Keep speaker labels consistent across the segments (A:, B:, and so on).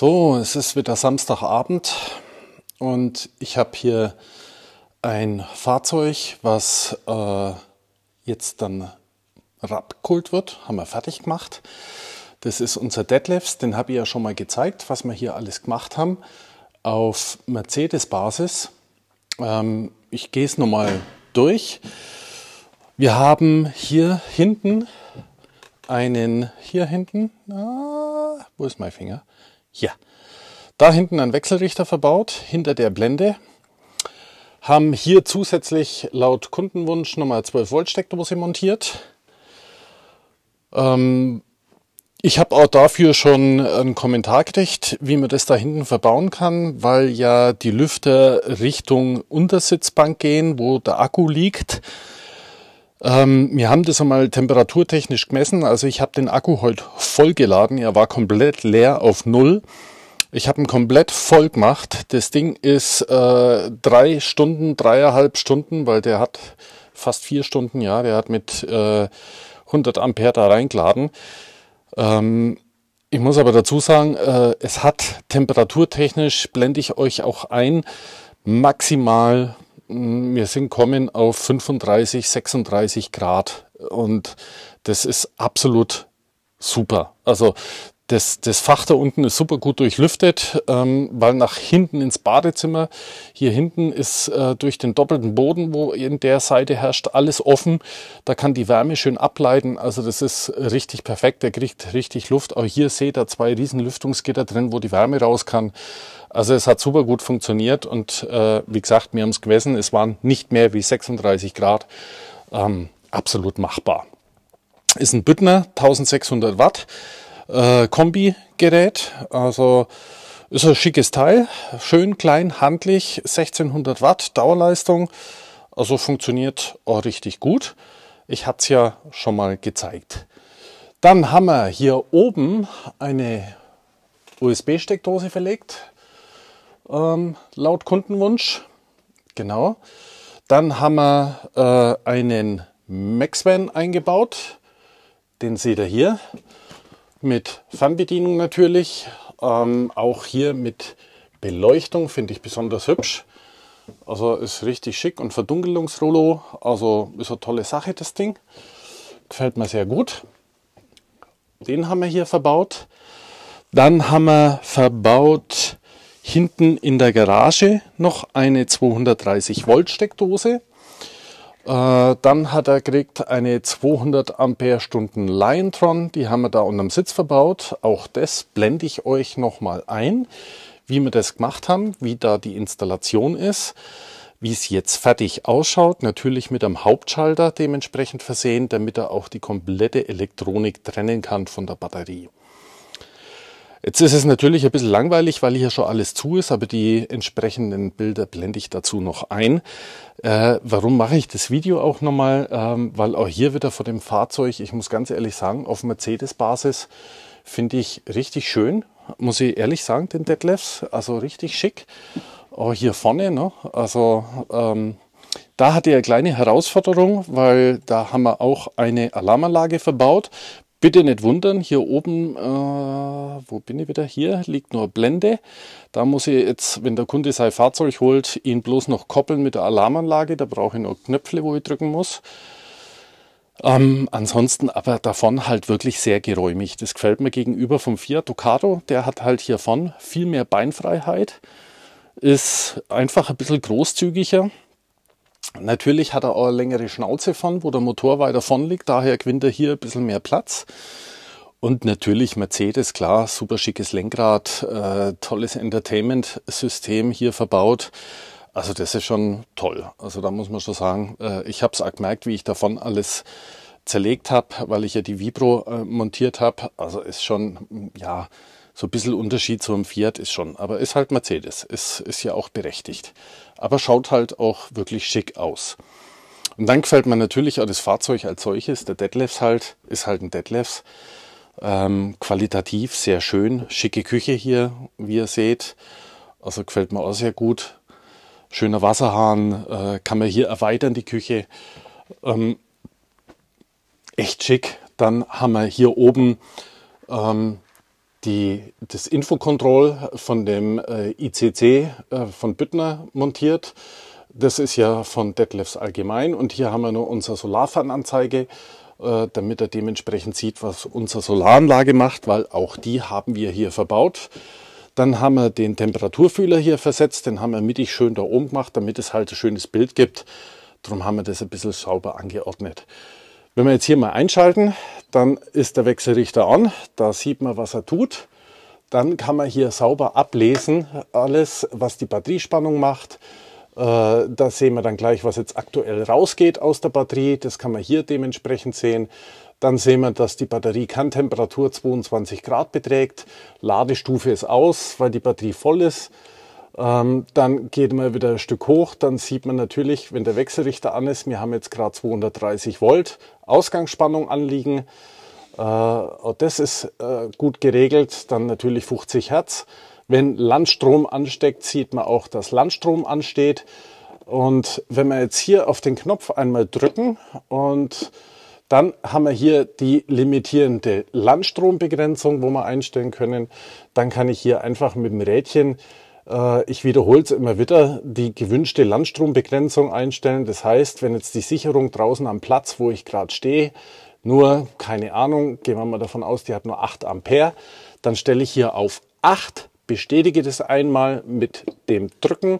A: So, es ist wieder Samstagabend und ich habe hier ein Fahrzeug, was äh, jetzt dann radkult wird, haben wir fertig gemacht. Das ist unser Deadlifts, den habe ich ja schon mal gezeigt, was wir hier alles gemacht haben, auf Mercedes-Basis. Ähm, ich gehe es nochmal durch. Wir haben hier hinten einen, hier hinten, ah, wo ist mein Finger? Hier. Da hinten ein Wechselrichter verbaut, hinter der Blende. Haben hier zusätzlich laut Kundenwunsch nochmal 12 Volt Steckdose montiert. Ähm, ich habe auch dafür schon einen Kommentar gekriegt, wie man das da hinten verbauen kann, weil ja die Lüfter Richtung Untersitzbank gehen, wo der Akku liegt. Ähm, wir haben das einmal temperaturtechnisch gemessen. Also ich habe den Akku heute halt voll geladen. Er war komplett leer auf Null. Ich habe ihn komplett voll gemacht. Das Ding ist äh, drei Stunden, dreieinhalb Stunden, weil der hat fast vier Stunden, ja, der hat mit äh, 100 Ampere da reingeladen. Ähm, ich muss aber dazu sagen, äh, es hat temperaturtechnisch, blende ich euch auch ein, maximal wir sind kommen auf 35, 36 Grad und das ist absolut super. Also das, das Fach da unten ist super gut durchlüftet, ähm, weil nach hinten ins Badezimmer, hier hinten ist äh, durch den doppelten Boden, wo in der Seite herrscht, alles offen. Da kann die Wärme schön ableiten. Also das ist richtig perfekt. Der kriegt richtig Luft. Auch hier seht ihr zwei riesen Lüftungsgitter drin, wo die Wärme raus kann. Also es hat super gut funktioniert und äh, wie gesagt, wir haben es gewessen, Es waren nicht mehr wie 36 Grad. Ähm, absolut machbar. Ist ein Büttner, 1600 Watt äh, Kombi-Gerät. Also ist ein schickes Teil, schön klein, handlich, 1600 Watt Dauerleistung. Also funktioniert auch richtig gut. Ich hatte es ja schon mal gezeigt. Dann haben wir hier oben eine USB-Steckdose verlegt, ähm, laut Kundenwunsch. Genau. Dann haben wir äh, einen Maxvan eingebaut. Den seht ihr hier mit Fernbedienung natürlich. Ähm, auch hier mit Beleuchtung finde ich besonders hübsch. Also ist richtig schick und Verdunkelungsrollo. Also ist eine tolle Sache, das Ding. Gefällt mir sehr gut. Den haben wir hier verbaut. Dann haben wir verbaut hinten in der Garage noch eine 230 Volt Steckdose. Äh, dann hat er gekriegt eine 200 Ampere Stunden Liontron, die haben wir da unterm Sitz verbaut. Auch das blende ich euch nochmal ein, wie wir das gemacht haben, wie da die Installation ist, wie es jetzt fertig ausschaut. Natürlich mit einem Hauptschalter dementsprechend versehen, damit er auch die komplette Elektronik trennen kann von der Batterie. Jetzt ist es natürlich ein bisschen langweilig, weil hier schon alles zu ist, aber die entsprechenden Bilder blende ich dazu noch ein. Äh, warum mache ich das Video auch nochmal? Ähm, weil auch hier wieder vor dem Fahrzeug, ich muss ganz ehrlich sagen, auf Mercedes-Basis finde ich richtig schön, muss ich ehrlich sagen, den Detlefs, also richtig schick. Auch hier vorne, ne? also ähm, da hatte er eine kleine Herausforderung, weil da haben wir auch eine Alarmanlage verbaut. Bitte nicht wundern, hier oben, äh, wo bin ich wieder? Hier liegt nur Blende. Da muss ich jetzt, wenn der Kunde sein Fahrzeug holt, ihn bloß noch koppeln mit der Alarmanlage. Da brauche ich nur Knöpfe, wo ich drücken muss. Ähm, ansonsten aber davon halt wirklich sehr geräumig. Das gefällt mir gegenüber vom Fiat Ducato. Der hat halt hiervon viel mehr Beinfreiheit, ist einfach ein bisschen großzügiger Natürlich hat er auch eine längere Schnauze von, wo der Motor weiter vorn liegt, daher gewinnt er hier ein bisschen mehr Platz. Und natürlich Mercedes, klar, super schickes Lenkrad, äh, tolles Entertainment-System hier verbaut. Also das ist schon toll. Also da muss man schon sagen, äh, ich habe es auch gemerkt, wie ich davon alles zerlegt habe, weil ich ja die Vibro äh, montiert habe. Also ist schon, ja, so ein bisschen Unterschied zum Fiat ist schon, aber ist halt Mercedes, ist, ist ja auch berechtigt. Aber schaut halt auch wirklich schick aus. Und dann gefällt mir natürlich auch das Fahrzeug als solches. Der Detlefs halt, ist halt ein Detlefs. Ähm, qualitativ sehr schön. Schicke Küche hier, wie ihr seht. Also gefällt mir auch sehr gut. Schöner Wasserhahn, äh, kann man hier erweitern, die Küche. Ähm, echt schick. Dann haben wir hier oben ähm, die, das Infokontroll von dem äh, ICC äh, von Büttner montiert. Das ist ja von Detlefs Allgemein und hier haben wir nur unsere Solarfernanzeige, äh, damit er dementsprechend sieht, was unsere Solaranlage macht, weil auch die haben wir hier verbaut. Dann haben wir den Temperaturfühler hier versetzt, den haben wir mittig schön da oben gemacht, damit es halt ein schönes Bild gibt. Darum haben wir das ein bisschen sauber angeordnet. Wenn wir jetzt hier mal einschalten, dann ist der Wechselrichter an. Da sieht man, was er tut. Dann kann man hier sauber ablesen, alles, was die Batteriespannung macht. Äh, da sehen wir dann gleich, was jetzt aktuell rausgeht aus der Batterie. Das kann man hier dementsprechend sehen. Dann sehen wir, dass die Batterie Kerntemperatur 22 Grad beträgt. Ladestufe ist aus, weil die Batterie voll ist. Ähm, dann geht man wieder ein Stück hoch, dann sieht man natürlich, wenn der Wechselrichter an ist, wir haben jetzt gerade 230 Volt Ausgangsspannung anliegen. Äh, das ist äh, gut geregelt, dann natürlich 50 Hertz. Wenn Landstrom ansteckt, sieht man auch, dass Landstrom ansteht. Und wenn wir jetzt hier auf den Knopf einmal drücken und dann haben wir hier die limitierende Landstrombegrenzung, wo wir einstellen können. Dann kann ich hier einfach mit dem Rädchen äh, ich wiederhole es immer wieder, die gewünschte Landstrombegrenzung einstellen. Das heißt, wenn jetzt die Sicherung draußen am Platz, wo ich gerade stehe, nur, keine Ahnung, gehen wir mal davon aus, die hat nur 8 Ampere, dann stelle ich hier auf 8, bestätige das einmal mit dem Drücken.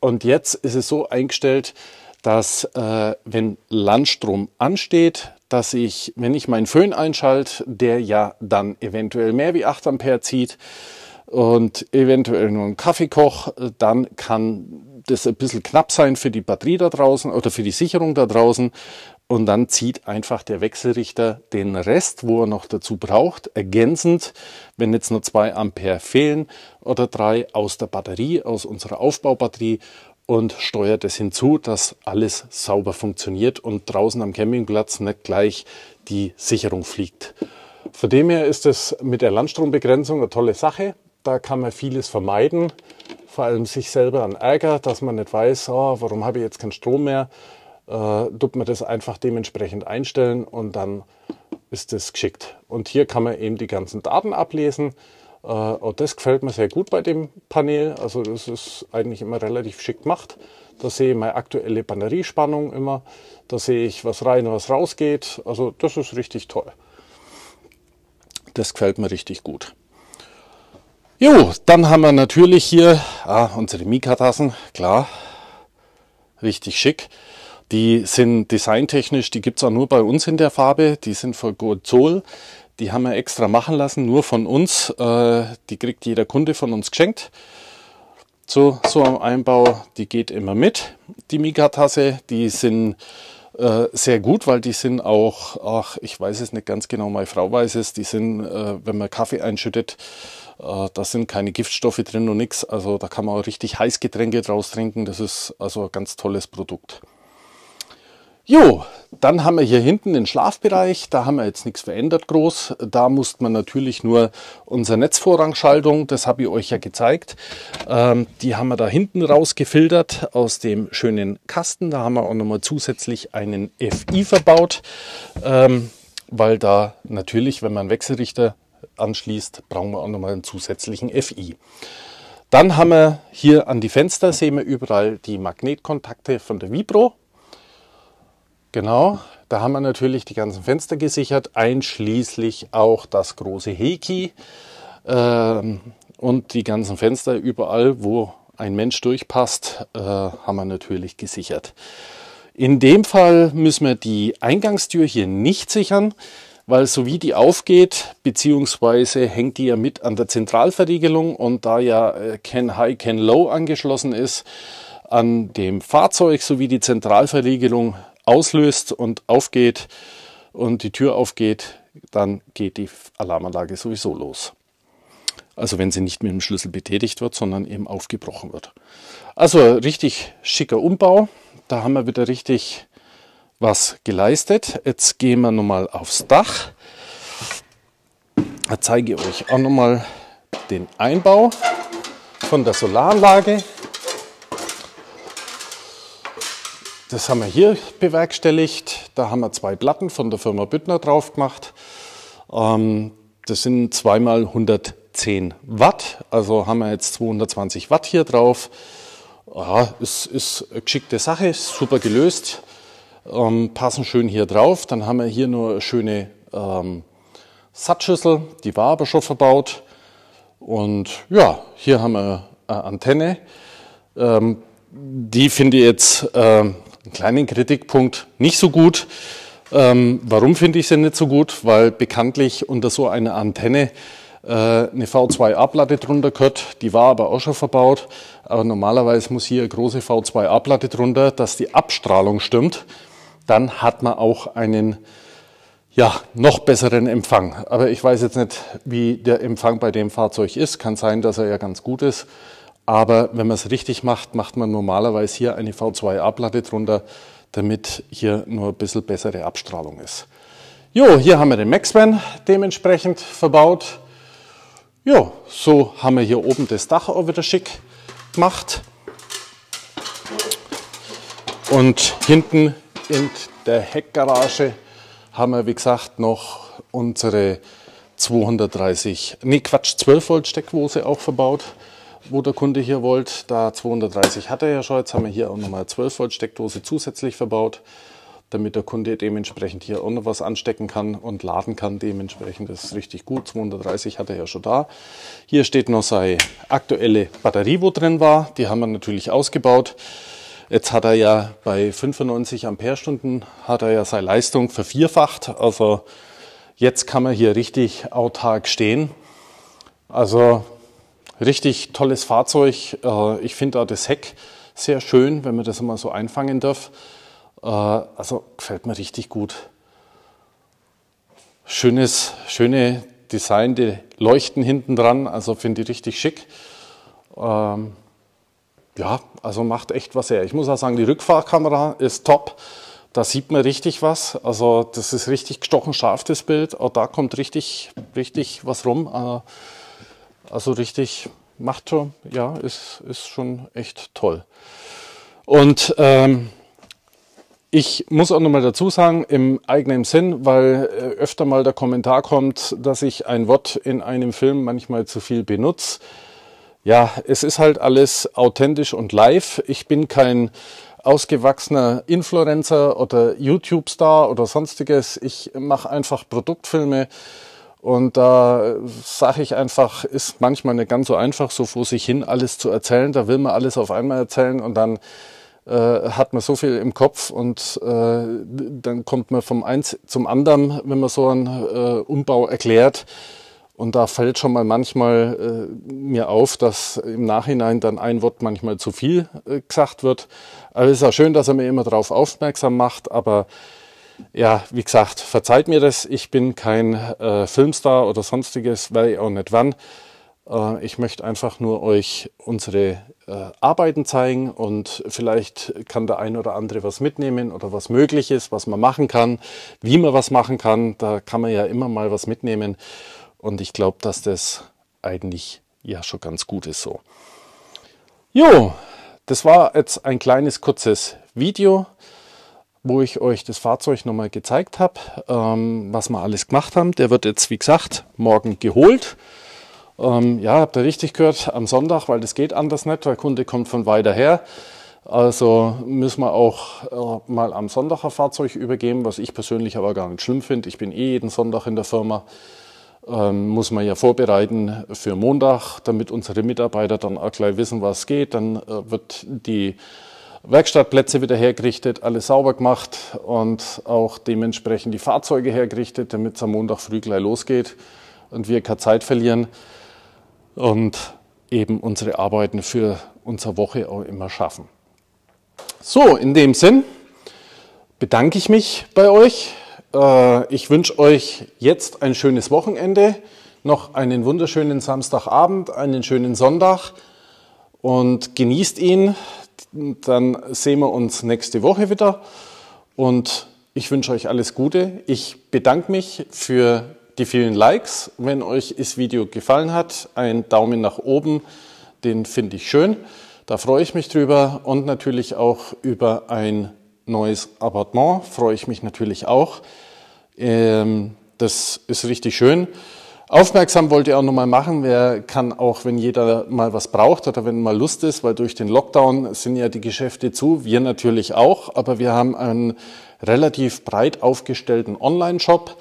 A: Und jetzt ist es so eingestellt, dass äh, wenn Landstrom ansteht, dass ich, wenn ich meinen Föhn einschalte, der ja dann eventuell mehr wie 8 Ampere zieht, und eventuell nur einen Kaffee koche, dann kann das ein bisschen knapp sein für die Batterie da draußen oder für die Sicherung da draußen. Und dann zieht einfach der Wechselrichter den Rest, wo er noch dazu braucht, ergänzend, wenn jetzt nur zwei Ampere fehlen oder drei, aus der Batterie, aus unserer Aufbaubatterie und steuert es hinzu, dass alles sauber funktioniert und draußen am Campingplatz nicht gleich die Sicherung fliegt. Von dem her ist es mit der Landstrombegrenzung eine tolle Sache da kann man vieles vermeiden, vor allem sich selber an Ärger, dass man nicht weiß, oh, warum habe ich jetzt keinen Strom mehr, äh, tut man das einfach dementsprechend einstellen und dann ist das geschickt. Und hier kann man eben die ganzen Daten ablesen. Äh, auch das gefällt mir sehr gut bei dem Panel. Also das ist eigentlich immer relativ schick gemacht. Da sehe ich meine aktuelle Batteriespannung immer. Da sehe ich, was rein, und was rausgeht. Also das ist richtig toll. Das gefällt mir richtig gut. Jo, dann haben wir natürlich hier ah, unsere Mika-Tassen, klar, richtig schick. Die sind designtechnisch, die gibt es auch nur bei uns in der Farbe, die sind von Goldzol. Die haben wir extra machen lassen, nur von uns. Äh, die kriegt jeder Kunde von uns geschenkt. So, so am Einbau, die geht immer mit, die Mika-Tasse. Die sind äh, sehr gut, weil die sind auch, ach, ich weiß es nicht ganz genau, meine Frau weiß es, die sind, äh, wenn man Kaffee einschüttet, äh, da sind keine Giftstoffe drin und nichts. Also da kann man auch richtig heiß Getränke draus trinken. Das ist also ein ganz tolles Produkt. Jo, dann haben wir hier hinten den Schlafbereich. Da haben wir jetzt nichts verändert groß. Da musste man natürlich nur unsere Netzvorrangschaltung, das habe ich euch ja gezeigt, ähm, die haben wir da hinten rausgefiltert aus dem schönen Kasten. Da haben wir auch nochmal zusätzlich einen FI verbaut, ähm, weil da natürlich, wenn man Wechselrichter anschließt, brauchen wir auch nochmal einen zusätzlichen FI. Dann haben wir hier an die Fenster, sehen wir überall die Magnetkontakte von der Vibro. Genau, da haben wir natürlich die ganzen Fenster gesichert, einschließlich auch das große Heki ähm, und die ganzen Fenster überall, wo ein Mensch durchpasst, äh, haben wir natürlich gesichert. In dem Fall müssen wir die Eingangstür hier nicht sichern weil so wie die aufgeht, beziehungsweise hängt die ja mit an der Zentralverriegelung und da ja Can äh, High, Can Low angeschlossen ist, an dem Fahrzeug so wie die Zentralverriegelung auslöst und aufgeht und die Tür aufgeht, dann geht die Alarmanlage sowieso los. Also wenn sie nicht mit dem Schlüssel betätigt wird, sondern eben aufgebrochen wird. Also richtig schicker Umbau. Da haben wir wieder richtig was geleistet. Jetzt gehen wir nochmal aufs Dach. Da zeige ich euch auch nochmal den Einbau von der Solaranlage. Das haben wir hier bewerkstelligt. Da haben wir zwei Platten von der Firma Büttner drauf gemacht. Ähm, das sind zweimal 110 Watt, also haben wir jetzt 220 Watt hier drauf. Ja, es ist eine geschickte Sache, super gelöst ähm, passen schön hier drauf. Dann haben wir hier nur eine schöne ähm, Satzschüssel, die war aber schon verbaut. Und ja, hier haben wir eine Antenne. Ähm, die finde ich jetzt äh, einen kleinen Kritikpunkt nicht so gut. Ähm, warum finde ich sie nicht so gut? Weil bekanntlich unter so einer Antenne äh, eine V2A-Platte drunter gehört. Die war aber auch schon verbaut. Aber normalerweise muss hier eine große V2A-Platte drunter, dass die Abstrahlung stimmt dann hat man auch einen ja, noch besseren Empfang. Aber ich weiß jetzt nicht, wie der Empfang bei dem Fahrzeug ist. Kann sein, dass er ja ganz gut ist. Aber wenn man es richtig macht, macht man normalerweise hier eine V2-A-Platte drunter, damit hier nur ein bisschen bessere Abstrahlung ist. Jo, hier haben wir den Maxman dementsprechend verbaut. Jo, so haben wir hier oben das Dach auch wieder schick gemacht. Und hinten in der Heckgarage haben wir, wie gesagt, noch unsere 230, nee Quatsch, 12 Volt Steckdose auch verbaut, wo der Kunde hier wollte. Da 230 hat er ja schon, jetzt haben wir hier auch nochmal 12 Volt Steckdose zusätzlich verbaut, damit der Kunde dementsprechend hier auch noch was anstecken kann und laden kann. Dementsprechend ist richtig gut. 230 hat er ja schon da. Hier steht noch seine aktuelle Batterie, wo drin war. Die haben wir natürlich ausgebaut. Jetzt hat er ja bei 95 Amperestunden hat er ja seine Leistung vervierfacht. Also jetzt kann man hier richtig autark stehen. Also richtig tolles Fahrzeug. Äh, ich finde auch das Heck sehr schön, wenn man das immer so einfangen darf. Äh, also gefällt mir richtig gut. Schönes, schöne Design, die Leuchten hinten dran, also finde ich richtig schick. Ähm, ja, also macht echt was her. Ich muss auch sagen, die Rückfahrkamera ist top. Da sieht man richtig was. Also das ist richtig gestochen scharf, das Bild. Auch da kommt richtig, richtig was rum. Äh, also richtig macht schon, ja, ist, ist schon echt toll. Und ähm, ich muss auch nochmal dazu sagen, im eigenen Sinn, weil äh, öfter mal der Kommentar kommt, dass ich ein Wort in einem Film manchmal zu viel benutze ja, es ist halt alles authentisch und live. Ich bin kein ausgewachsener Influencer oder YouTube-Star oder sonstiges. Ich mache einfach Produktfilme und da äh, sage ich einfach, ist manchmal nicht ganz so einfach, so vor sich hin alles zu erzählen. Da will man alles auf einmal erzählen und dann äh, hat man so viel im Kopf und äh, dann kommt man vom eins zum anderen, wenn man so einen äh, Umbau erklärt. Und da fällt schon mal manchmal äh, mir auf, dass im Nachhinein dann ein Wort manchmal zu viel äh, gesagt wird. Also ist auch schön, dass er mir immer darauf aufmerksam macht, aber ja, wie gesagt, verzeiht mir das. Ich bin kein äh, Filmstar oder sonstiges, weil ich auch nicht wann. Äh, ich möchte einfach nur euch unsere äh, Arbeiten zeigen und vielleicht kann der ein oder andere was mitnehmen oder was möglich ist, was man machen kann, wie man was machen kann. Da kann man ja immer mal was mitnehmen. Und ich glaube, dass das eigentlich ja schon ganz gut ist so. Jo, das war jetzt ein kleines kurzes Video, wo ich euch das Fahrzeug nochmal gezeigt habe, ähm, was wir alles gemacht haben. Der wird jetzt, wie gesagt, morgen geholt. Ähm, ja, habt ihr richtig gehört, am Sonntag, weil das geht anders nicht, weil Kunde kommt von weiter her. Also müssen wir auch äh, mal am Sonntag ein Fahrzeug übergeben, was ich persönlich aber gar nicht schlimm finde. Ich bin eh jeden Sonntag in der Firma. Ähm, muss man ja vorbereiten für Montag, damit unsere Mitarbeiter dann auch gleich wissen, was geht. Dann äh, wird die Werkstattplätze wieder hergerichtet, alles sauber gemacht und auch dementsprechend die Fahrzeuge hergerichtet, damit es am Montag früh gleich losgeht und wir keine Zeit verlieren und eben unsere Arbeiten für unsere Woche auch immer schaffen. So, in dem Sinn bedanke ich mich bei euch äh, ich wünsche euch jetzt ein schönes Wochenende, noch einen wunderschönen Samstagabend, einen schönen Sonntag und genießt ihn. Dann sehen wir uns nächste Woche wieder und ich wünsche euch alles Gute. Ich bedanke mich für die vielen Likes. Wenn euch das Video gefallen hat, ein Daumen nach oben, den finde ich schön. Da freue ich mich drüber und natürlich auch über ein neues Appartement, freue ich mich natürlich auch. Ähm, das ist richtig schön. Aufmerksam wollte ich auch nochmal machen, wer kann auch, wenn jeder mal was braucht oder wenn mal Lust ist, weil durch den Lockdown sind ja die Geschäfte zu, wir natürlich auch, aber wir haben einen relativ breit aufgestellten Online-Shop,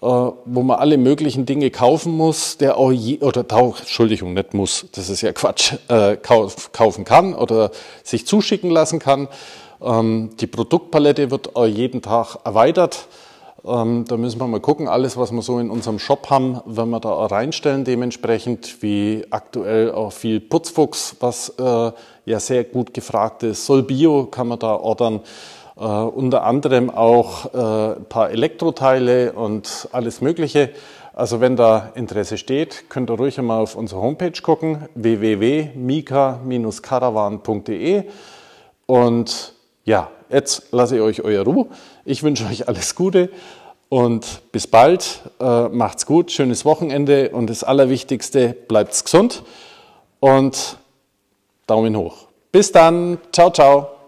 A: äh, wo man alle möglichen Dinge kaufen muss, der auch je, oder Entschuldigung, nicht muss, das ist ja Quatsch, äh, kaufen kann oder sich zuschicken lassen kann. Ähm, die Produktpalette wird jeden Tag erweitert. Ähm, da müssen wir mal gucken, alles, was wir so in unserem Shop haben, werden wir da reinstellen dementsprechend, wie aktuell auch viel Putzfuchs, was äh, ja sehr gut gefragt ist. Soll Bio kann man da ordern. Äh, unter anderem auch äh, ein paar Elektroteile und alles Mögliche. Also wenn da Interesse steht, könnt ihr ruhig einmal auf unsere Homepage gucken, www.mika-caravan.de und ja, jetzt lasse ich euch euer Ruhe. Ich wünsche euch alles Gute und bis bald. Äh, macht's gut, schönes Wochenende und das Allerwichtigste, bleibt's gesund und Daumen hoch. Bis dann, ciao, ciao.